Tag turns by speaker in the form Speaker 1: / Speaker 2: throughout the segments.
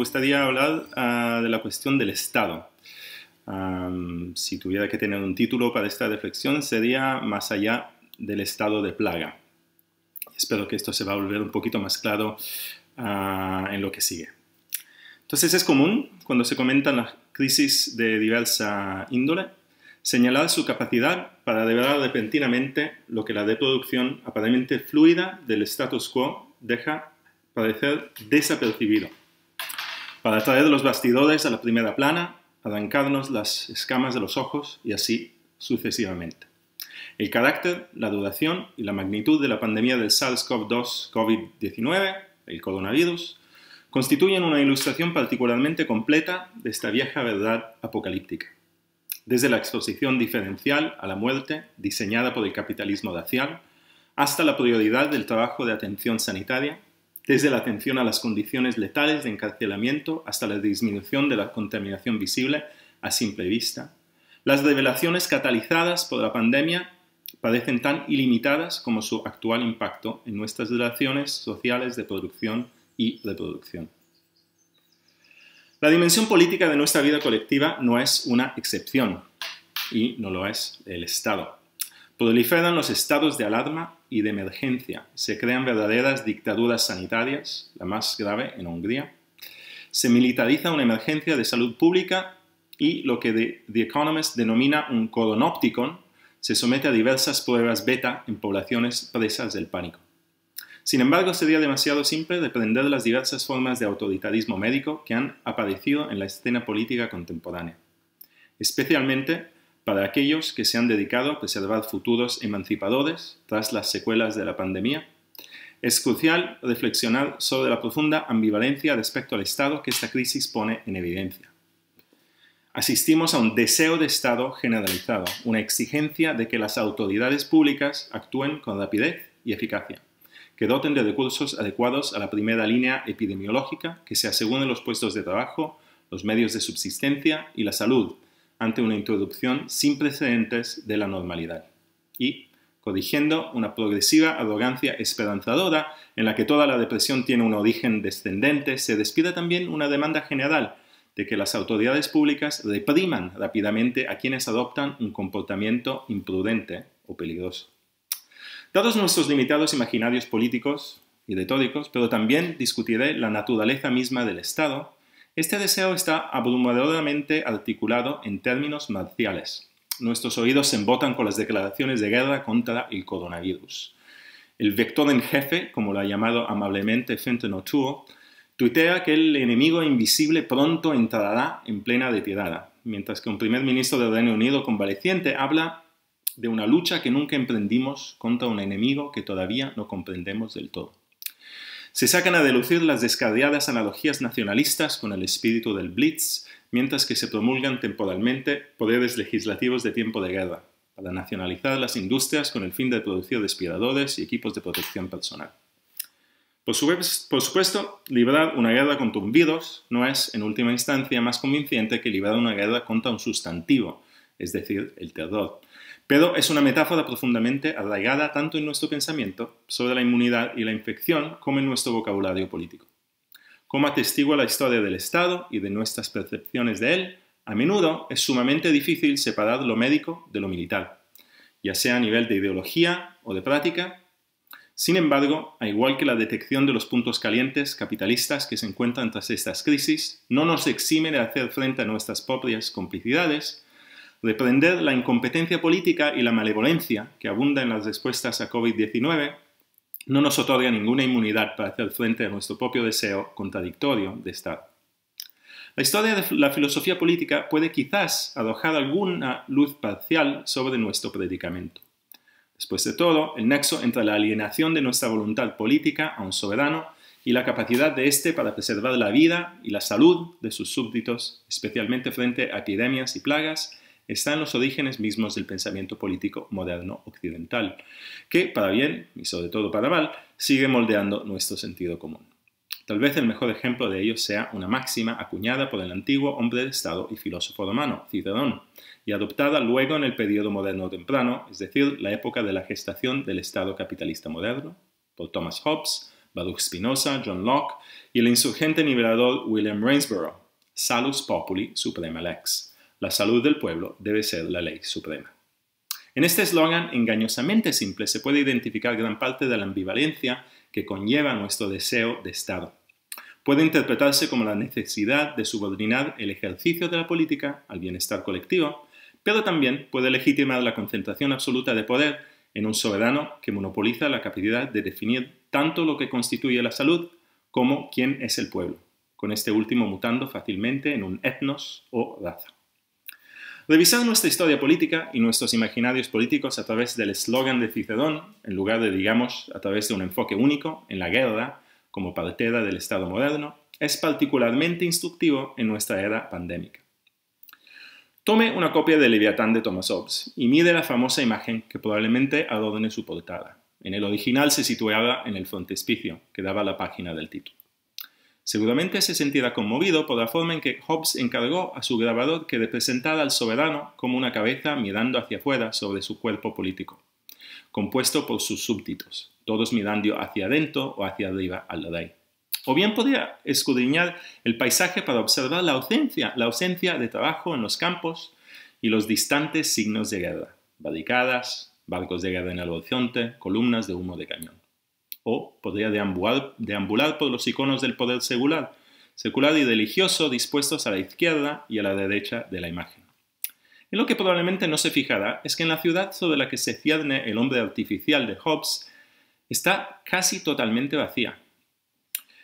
Speaker 1: gustaría hablar ah, de la cuestión del Estado. si tuviera que tener un título para esta reflexión sería Más allá del estado de plaga. Espero que esto se va a volver un poquito más claro ah, en lo que sigue. Entonces es común, cuando se comentan las crisis de diversa índole, señalar su capacidad para revelar repentinamente lo que la reproducción aparentemente fluida del status quo deja parecer desapercibido para traer los bastidores a la primera plana, arrancarnos las escamas de los ojos y así sucesivamente. El carácter, la duración y la magnitud de la pandemia del SARS-CoV-2 COVID-19, el coronavirus, constituyen una ilustración particularmente completa de esta vieja verdad apocalíptica. Desde la exposición diferencial a la muerte diseñada por el capitalismo racial hasta la prioridad del trabajo de atención sanitaria desde la atención a las condiciones letales de encarcelamiento hasta la disminución de la contaminación visible a simple vista. Las revelaciones catalizadas por la pandemia parecen tan ilimitadas como su actual impacto en nuestras relaciones sociales de producción y reproducción. La dimensión política de nuestra vida colectiva no es una excepción, y no lo es el Estado. Proliferan los estados de alarma y de emergencia. Se crean verdaderas dictaduras sanitarias, la más grave en Hungría. Se militariza una emergencia de salud pública y lo que The Economist denomina un coronopticon se somete a diversas pruebas beta en poblaciones presas del pánico. Sin embargo, sería demasiado simple de las diversas formas de autoritarismo médico que han aparecido en la escena política contemporánea, especialmente para aquellos que se han dedicado a preservar futuros emancipadores tras las secuelas de la pandemia, es crucial reflexionar sobre la profunda ambivalencia respecto al Estado que esta crisis pone en evidencia. Asistimos a un deseo de Estado generalizado, una exigencia de que las autoridades públicas actúen con rapidez y eficacia, que doten de recursos adecuados a la primera línea epidemiológica, que se aseguren los puestos de trabajo, los medios de subsistencia y la salud, ante una introducción sin precedentes de la normalidad y codigiendo una progresiva arrogancia esperanzadora en la que toda la depresión tiene un origen descendente, se despide también una demanda general de que las autoridades públicas repriman rápidamente a quienes adoptan un comportamiento imprudente o peligroso. Dados nuestros limitados imaginarios políticos y retóricos, pero también discutiré la naturaleza misma del Estado, este deseo está abrumadoramente articulado en términos marciales. Nuestros oídos se embotan con las declaraciones de guerra contra el coronavirus. El vector en jefe, como lo ha llamado amablemente Fenton O'Toole, tuitea que el enemigo invisible pronto entrará en plena retirada, mientras que un primer ministro del Reino Unido convaleciente habla de una lucha que nunca emprendimos contra un enemigo que todavía no comprendemos del todo. Se sacan a delucir las descadeadas analogías nacionalistas con el espíritu del Blitz, mientras que se promulgan temporalmente poderes legislativos de tiempo de guerra, para nacionalizar las industrias con el fin de producir despiradores y equipos de protección personal. Por, supuesto, librar una guerra con tumbidos no es, en última instancia, más convincente que librar una guerra contra un sustantivo, es decir, el terror pero es una metáfora profundamente arraigada tanto en nuestro pensamiento sobre la inmunidad y la infección como en nuestro vocabulario político. Como atestigua la historia del Estado y de nuestras percepciones de él, a menudo es sumamente difícil separar lo médico de lo militar, ya sea a nivel de ideología o de práctica. Sin embargo, a igual que la detección de los puntos calientes capitalistas que se encuentran tras estas crisis, no nos exime de hacer frente a nuestras propias complicidades, reprender la incompetencia política y la malevolencia que abunda en las respuestas a COVID-19 no nos otorga ninguna inmunidad para hacer frente a nuestro propio deseo contradictorio de estar. La historia de la filosofía política puede quizás arrojar alguna luz parcial sobre nuestro predicamento. Después de todo, el nexo entre la alienación de nuestra voluntad política a un soberano y la capacidad de éste para preservar la vida y la salud de sus súbditos, especialmente frente a epidemias y plagas, están los orígenes mismos del pensamiento político moderno occidental, que, para bien y sobre todo para mal, sigue moldeando nuestro sentido común. Tal vez el mejor ejemplo de ello sea una máxima acuñada por el antiguo hombre de Estado y filósofo romano, Cicerón, y adoptada luego en el periodo moderno temprano, es decir, la época de la gestación del Estado capitalista moderno, por Thomas Hobbes, Baruch Spinoza, John Locke y el insurgente liberador William Rainsborough, Salus Populi Suprema Lex. La salud del pueblo debe ser la ley suprema. En este eslogan engañosamente simple se puede identificar gran parte de la ambivalencia que conlleva nuestro deseo de Estado. Puede interpretarse como la necesidad de subordinar el ejercicio de la política al bienestar colectivo, pero también puede legitimar la concentración absoluta de poder en un soberano que monopoliza la capacidad de definir tanto lo que constituye la salud como quién es el pueblo, con este último mutando fácilmente en un etnos o raza. Revisar nuestra historia política y nuestros imaginarios políticos a través del eslogan de Cicerón, en lugar de, digamos, a través de un enfoque único en la guerra como partera del Estado moderno, es particularmente instructivo en nuestra era pandémica. Tome una copia del Leviatán de Thomas Hobbes y mire la famosa imagen que probablemente adorne su portada. En el original se situaba en el frontispicio, que daba la página del título. Seguramente se sentirá conmovido por la forma en que Hobbes encargó a su grabador que representara al soberano como una cabeza mirando hacia afuera sobre su cuerpo político, compuesto por sus súbditos, todos mirando hacia adentro o hacia arriba al rey. O bien podría escudriñar el paisaje para observar la ausencia, la ausencia de trabajo en los campos y los distantes signos de guerra, barricadas, barcos de guerra en el horizonte, columnas de humo de cañón o podría deambular, por los iconos del poder secular, secular y religioso dispuestos a la izquierda y a la derecha de la imagen. En lo que probablemente no se fijará es que en la ciudad sobre la que se cierne el hombre artificial de Hobbes está casi totalmente vacía,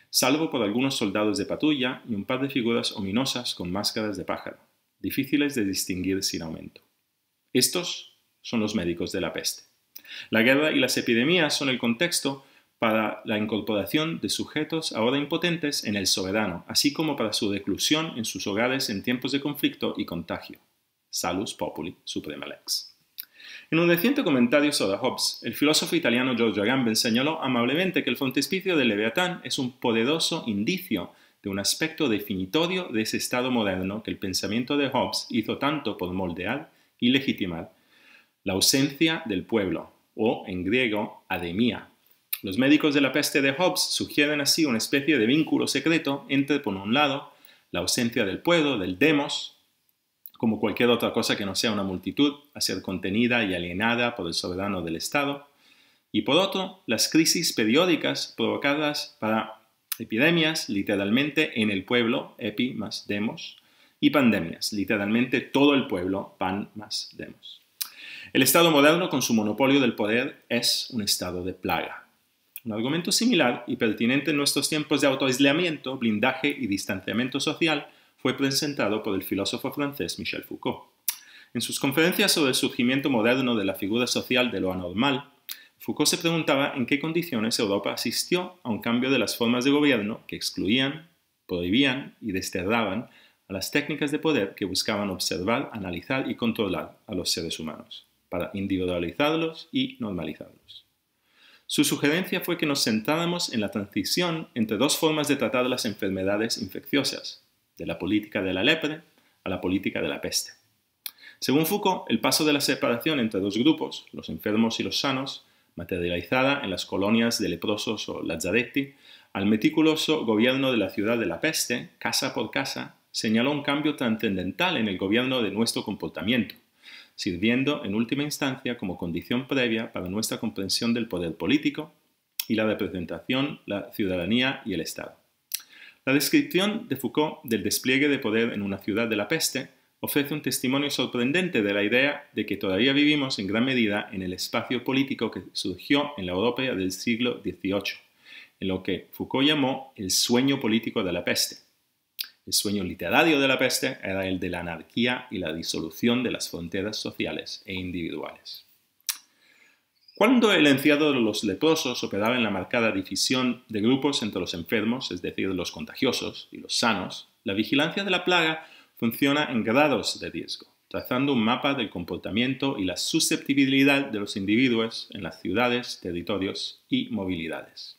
Speaker 1: salvo por algunos soldados de patrulla y un par de figuras ominosas con máscaras de pájaro, difíciles de distinguir sin aumento. Estos son los médicos de la peste. La guerra y las epidemias son el contexto para la incorporación de sujetos ahora impotentes en el soberano, así como para su reclusión en sus hogares en tiempos de conflicto y contagio. Salus Populi Suprema Lex. En un reciente comentario sobre Hobbes, el filósofo italiano Giorgio Agamben señaló amablemente que el frontispicio del Leviatán es un poderoso indicio de un aspecto definitorio de ese estado moderno que el pensamiento de Hobbes hizo tanto por moldear y legitimar, la ausencia del pueblo, o en griego, ademia, los médicos de la peste de Hobbes sugieren así una especie de vínculo secreto entre, por un lado, la ausencia del pueblo, del demos, como cualquier otra cosa que no sea una multitud a ser contenida y alienada por el soberano del Estado, y por otro, las crisis periódicas provocadas para epidemias, literalmente en el pueblo, epi más demos, y pandemias, literalmente todo el pueblo, pan más demos. El Estado moderno, con su monopolio del poder, es un estado de plaga. Un argumento similar y pertinente en nuestros tiempos de autoaislamiento, blindaje y distanciamiento social fue presentado por el filósofo francés Michel Foucault. En sus conferencias sobre el surgimiento moderno de la figura social de lo anormal, Foucault se preguntaba en qué condiciones Europa asistió a un cambio de las formas de gobierno que excluían, prohibían y desterraban a las técnicas de poder que buscaban observar, analizar y controlar a los seres humanos, para individualizarlos y normalizarlos. Su sugerencia fue que nos sentáramos en la transición entre dos formas de tratar las enfermedades infecciosas, de la política de la lepre a la política de la peste. Según Foucault, el paso de la separación entre dos grupos, los enfermos y los sanos, materializada en las colonias de leprosos o lazzaretti, al meticuloso gobierno de la ciudad de la peste, casa por casa, señaló un cambio trascendental en el gobierno de nuestro comportamiento, sirviendo en última instancia como condición previa para nuestra comprensión del poder político y la representación, la ciudadanía y el Estado. La descripción de Foucault del despliegue de poder en una ciudad de la peste ofrece un testimonio sorprendente de la idea de que todavía vivimos en gran medida en el espacio político que surgió en la Europa del siglo XVIII, en lo que Foucault llamó el sueño político de la peste, el sueño literario de la peste era el de la anarquía y la disolución de las fronteras sociales e individuales. Cuando el enciado de los leprosos operaba en la marcada división de grupos entre los enfermos, es decir, los contagiosos y los sanos, la vigilancia de la plaga funciona en grados de riesgo, trazando un mapa del comportamiento y la susceptibilidad de los individuos en las ciudades, territorios y movilidades.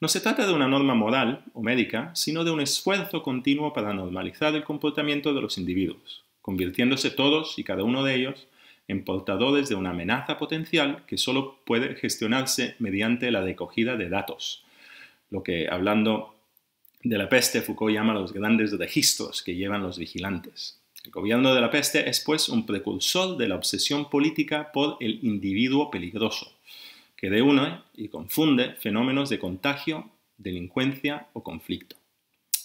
Speaker 1: No se trata de una norma moral o médica, sino de un esfuerzo continuo para normalizar el comportamiento de los individuos, convirtiéndose todos y cada uno de ellos en portadores de una amenaza potencial que solo puede gestionarse mediante la recogida de datos. Lo que, hablando de la peste, Foucault llama los grandes registros que llevan los vigilantes. El gobierno de la peste es pues un precursor de la obsesión política por el individuo peligroso que reúne y confunde fenómenos de contagio, delincuencia o conflicto.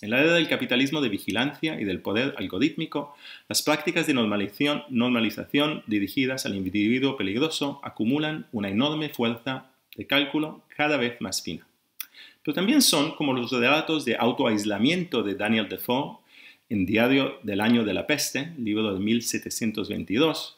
Speaker 1: En la era del capitalismo de vigilancia y del poder algorítmico, las prácticas de normalización, dirigidas al individuo peligroso acumulan una enorme fuerza de cálculo cada vez más fina. Pero también son como los relatos de autoaislamiento de Daniel Defoe en Diario del Año de la Peste, libro de 1722,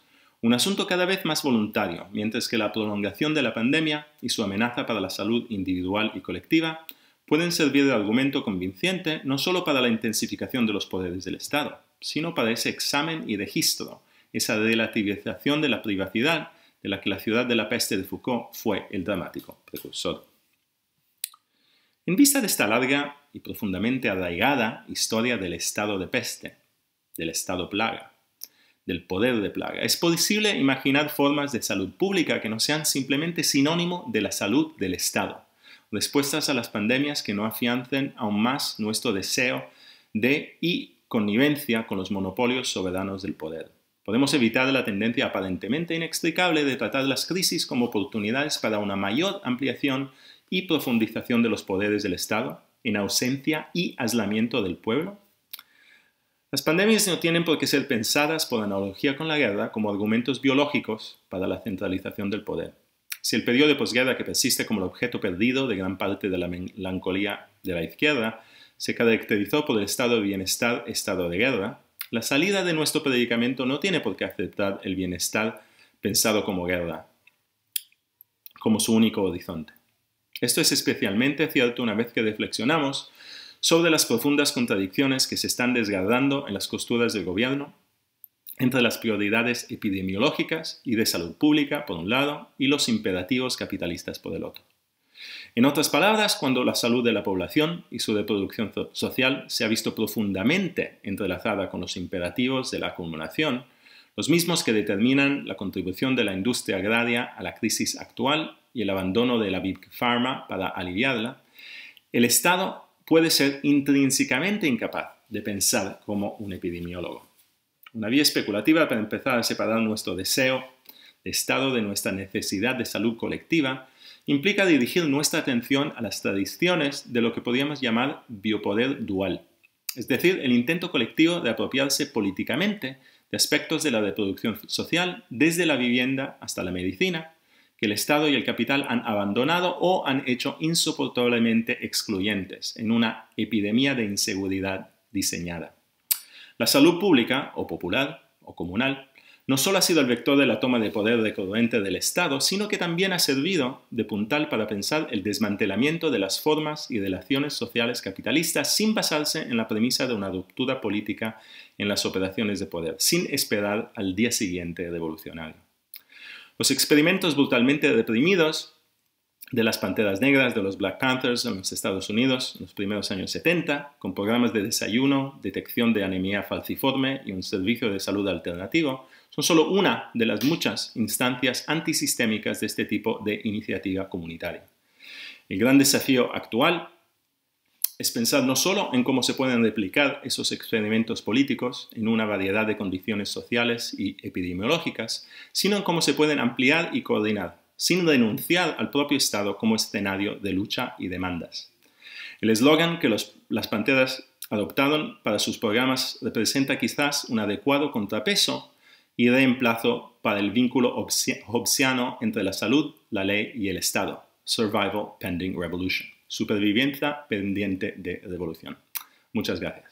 Speaker 1: un asunto cada vez más voluntario, mientras que la prolongación de la pandemia y su amenaza para la salud individual y colectiva pueden servir de argumento convincente no solo para la intensificación de los poderes del Estado, sino para ese examen y registro, esa relativización de la privacidad de la que la ciudad de la peste de Foucault fue el dramático precursor. En vista de esta larga y profundamente arraigada historia del estado de peste, del estado plaga, del poder de plaga. Es posible imaginar formas de salud pública que no sean simplemente sinónimo de la salud del Estado, respuestas a las pandemias que no afiancen aún más nuestro deseo de y connivencia con los monopolios soberanos del poder. Podemos evitar la tendencia aparentemente inexplicable de tratar las crisis como oportunidades para una mayor ampliación y profundización de los poderes del Estado, en ausencia y aislamiento del pueblo, las pandemias no tienen por qué ser pensadas por analogía con la guerra como argumentos biológicos para la centralización del poder. Si el periodo de posguerra que persiste como el objeto perdido de gran parte de la melancolía de la izquierda se caracterizó por el estado de bienestar, estado de guerra, la salida de nuestro predicamento no tiene por qué aceptar el bienestar pensado como guerra, como su único horizonte. Esto es especialmente cierto una vez que reflexionamos sobre las profundas contradicciones que se están desgarrando en las costuras del gobierno entre las prioridades epidemiológicas y de salud pública, por un lado, y los imperativos capitalistas, por el otro. En otras palabras, cuando la salud de la población y su reproducción social se ha visto profundamente entrelazada con los imperativos de la acumulación, los mismos que determinan la contribución de la industria agraria a la crisis actual y el abandono de la Big Pharma para aliviarla, el Estado puede ser intrínsecamente incapaz de pensar como un epidemiólogo. Una vía especulativa para empezar a separar nuestro deseo de Estado de nuestra necesidad de salud colectiva implica dirigir nuestra atención a las tradiciones de lo que podríamos llamar biopoder dual, es decir, el intento colectivo de apropiarse políticamente de aspectos de la reproducción social, desde la vivienda hasta la medicina, que el Estado y el capital han abandonado o han hecho insoportablemente excluyentes en una epidemia de inseguridad diseñada. La salud pública, o popular, o comunal, no solo ha sido el vector de la toma de poder recurrente del Estado, sino que también ha servido de puntal para pensar el desmantelamiento de las formas y de las acciones sociales capitalistas sin basarse en la premisa de una ruptura política en las operaciones de poder, sin esperar al día siguiente revolucionario. Los experimentos brutalmente deprimidos de las Panteras Negras, de los Black Panthers en los Estados Unidos en los primeros años 70, con programas de desayuno, detección de anemia falciforme y un servicio de salud alternativo, son solo una de las muchas instancias antisistémicas de este tipo de iniciativa comunitaria. El gran desafío actual es pensar no solo en cómo se pueden replicar esos experimentos políticos en una variedad de condiciones sociales y epidemiológicas, sino en cómo se pueden ampliar y coordinar, sin denunciar al propio Estado como escenario de lucha y demandas. El eslogan que las Panteras adoptaron para sus programas representa quizás un adecuado contrapeso y reemplazo para el vínculo hobbesiano entre la salud, la ley y el Estado, Survival Pending Revolution. Supervivencia pendiente de revolución. Muchas gracias.